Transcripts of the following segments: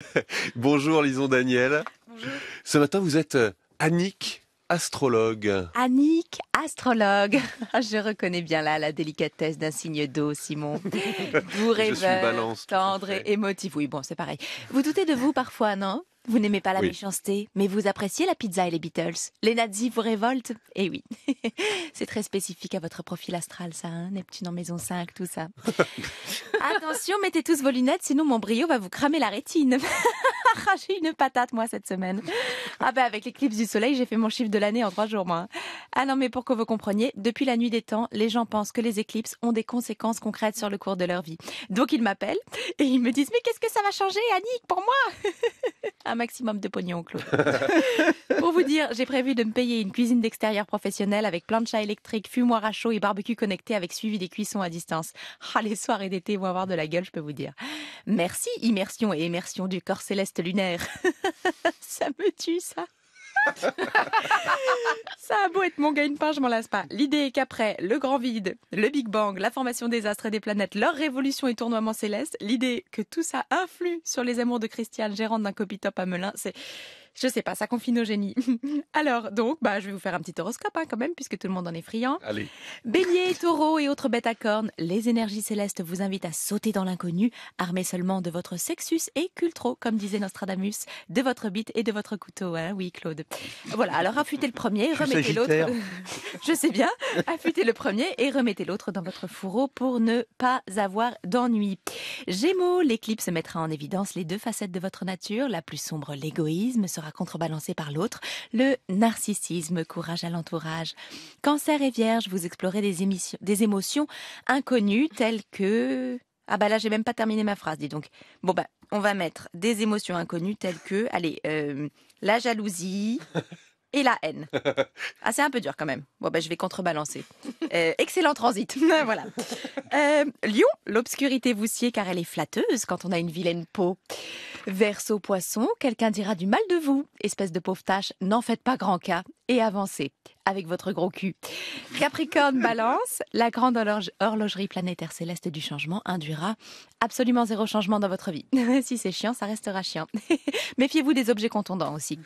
Bonjour Lison Daniel. Ce matin, vous êtes euh, Annick, astrologue. Annick, astrologue. Ah, je reconnais bien là la délicatesse d'un signe d'eau, Simon. Vous rêvez tendre et émotif. Oui, bon, c'est pareil. Vous doutez de vous parfois, non vous n'aimez pas la méchanceté, mais vous appréciez la pizza et les Beatles. Les nazis vous révoltent Eh oui, c'est très spécifique à votre profil astral, ça, hein Neptune en maison 5, tout ça. Attention, mettez tous vos lunettes, sinon mon brio va vous cramer la rétine. j'ai une patate, moi, cette semaine. Ah ben, avec l'éclipse du soleil, j'ai fait mon chiffre de l'année en trois jours, moi. Ah non, mais pour que vous compreniez, depuis la nuit des temps, les gens pensent que les éclipses ont des conséquences concrètes sur le cours de leur vie. Donc, ils m'appellent et ils me disent, mais qu'est-ce que ça va changer, Annick, pour moi un maximum de pognon, Claude. Pour vous dire, j'ai prévu de me payer une cuisine d'extérieur professionnelle avec plancha électrique, fumoir à chaud et barbecue connecté avec suivi des cuissons à distance. Ah, les soirées d'été vont avoir de la gueule, je peux vous dire. Merci, immersion et immersion du corps céleste lunaire. ça me tue, ça. Ça a beau être mon gagne-pain, je m'en lasse pas. L'idée est qu'après le grand vide, le Big Bang, la formation des astres et des planètes, leur révolution et tournoiement céleste, l'idée que tout ça influe sur les amours de Christiane, gérante d'un copy top à Melun, c'est je sais pas, ça confine nos génies. Alors, donc, bah, je vais vous faire un petit horoscope hein, quand même, puisque tout le monde en est friand. Allez. Bélier, taureau et autres bêtes à cornes, les énergies célestes vous invitent à sauter dans l'inconnu, armés seulement de votre sexus et cultro, comme disait Nostradamus, de votre bite et de votre couteau. Hein oui, Claude. Voilà, alors affûtez le premier, et remettez l'autre. je sais bien, affûtez le premier et remettez l'autre dans votre fourreau pour ne pas avoir d'ennui. Gémeaux, l'éclipse mettra en évidence les deux facettes de votre nature. La plus sombre, l'égoïsme, sera contrebalancé par l'autre, le narcissisme, courage à l'entourage. Cancer et vierge, vous explorez des, émotions inconnues telles que... Ah bah là, j'ai même pas terminé ma phrase, dis donc. Bon bah, on va mettre des émotions inconnues telles que, allez, euh, la jalousie, et la haine. Ah, c'est un peu dur quand même. Bon, ben, je vais contrebalancer. Euh, excellent transit. voilà. Euh, Lion, l'obscurité vous sied car elle est flatteuse quand on a une vilaine peau. Verseau poisson, quelqu'un dira du mal de vous. Espèce de pauvre tâche, n'en faites pas grand cas et avancez avec votre gros cul. Capricorne, balance, la grande horlogerie planétaire céleste du changement induira absolument zéro changement dans votre vie. si c'est chiant, ça restera chiant. Méfiez-vous des objets contondants aussi.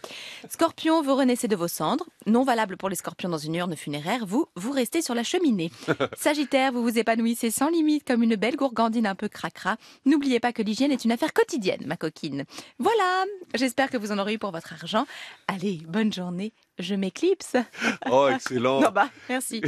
Scorpion, vous renaissez de vos cendres. Non valable pour les scorpions dans une urne funéraire, vous, vous restez sur la cheminée. Sagittaire, vous vous épanouissez sans limite comme une belle gourgandine un peu cracra. N'oubliez pas que l'hygiène est une affaire quotidienne, ma coquine. Voilà, j'espère que vous en aurez eu pour votre argent. Allez, bonne journée je m'éclipse. Oh, excellent. Bah, merci.